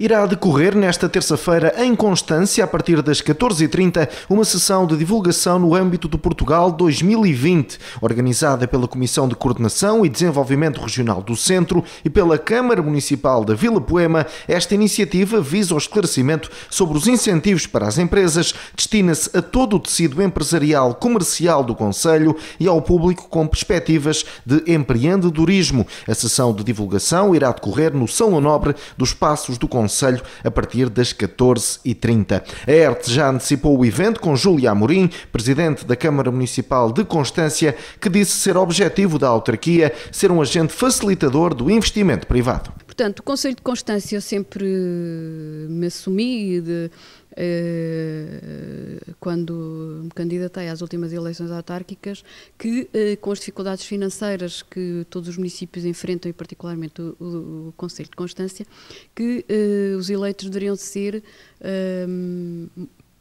Irá decorrer nesta terça-feira, em Constância, a partir das 14h30, uma sessão de divulgação no âmbito do Portugal 2020, organizada pela Comissão de Coordenação e Desenvolvimento Regional do Centro e pela Câmara Municipal da Vila Poema. Esta iniciativa visa o esclarecimento sobre os incentivos para as empresas, destina-se a todo o tecido empresarial comercial do Conselho e ao público com perspectivas de empreendedorismo. A sessão de divulgação irá decorrer no São Nobre dos Passos do Conselho Conselho a partir das 14h30. A ERT já antecipou o evento com Júlia Amorim, presidente da Câmara Municipal de Constância, que disse ser objetivo da autarquia ser um agente facilitador do investimento privado. Portanto, o Conselho de Constância eu sempre me assumi de, eh, quando me candidatei às últimas eleições autárquicas, que eh, com as dificuldades financeiras que todos os municípios enfrentam, e particularmente o, o, o Conselho de Constância, que eh, os eleitos deveriam ser eh,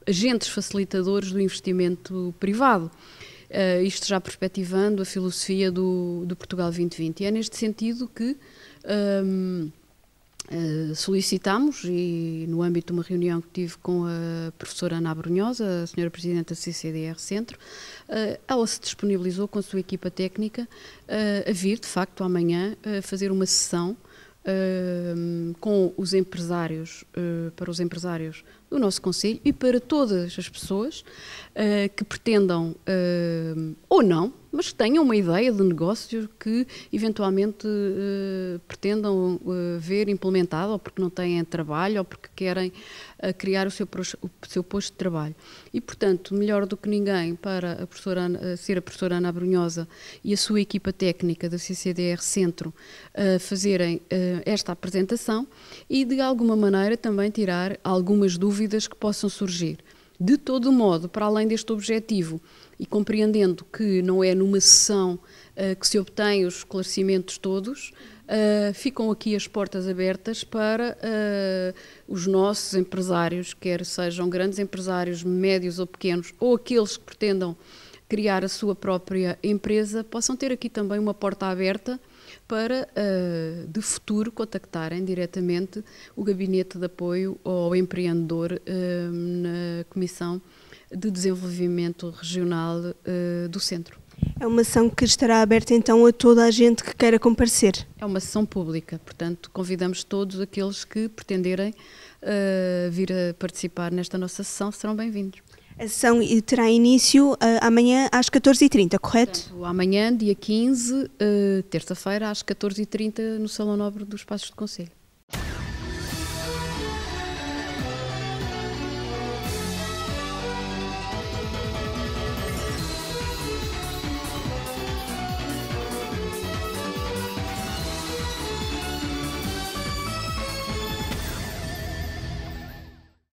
agentes facilitadores do investimento privado. Uh, isto já perspectivando a filosofia do, do Portugal 2020. E é neste sentido que eh, eh, solicitamos e no âmbito de uma reunião que tive com a professora Ana Brunhosa, a senhora presidente da CCDR Centro, uh, ela se disponibilizou com a sua equipa técnica uh, a vir, de facto, amanhã fazer uma sessão com os empresários, para os empresários do nosso Conselho e para todas as pessoas que pretendam ou não mas que tenham uma ideia de negócio que eventualmente uh, pretendam uh, ver implementado, ou porque não têm trabalho, ou porque querem uh, criar o seu, o seu, posto de trabalho. E, portanto, melhor do que ninguém para a professora, Ana, ser a professora Ana Brunhosa e a sua equipa técnica da CCDR Centro fazerem esta apresentação e, de alguma maneira, também tirar algumas dúvidas que possam surgir. De todo modo, para além deste objetivo, e compreendendo que não é numa sessão uh, que se obtém os esclarecimentos todos, uh, ficam aqui as portas abertas para uh, os nossos empresários, quer sejam grandes empresários, médios ou pequenos, ou aqueles que pretendam criar a sua própria empresa, possam ter aqui também uma porta aberta para, eh, de futuro, contactarem diretamente o Gabinete de Apoio ao Empreendedor eh, na Comissão de Desenvolvimento Regional eh, do Centro. É uma ação que estará aberta então a toda a gente que queira comparecer. É uma ação pública, portanto, convidamos todos aqueles que pretenderem vir a participar nesta nossa sessão, serão bem-vindos. A sessão terá início uh, amanhã às 14h30, correto? Portanto, amanhã, dia 15, uh, eh, terça-feira, às 14h30, no Salão Nobre dos Passos do Conselho.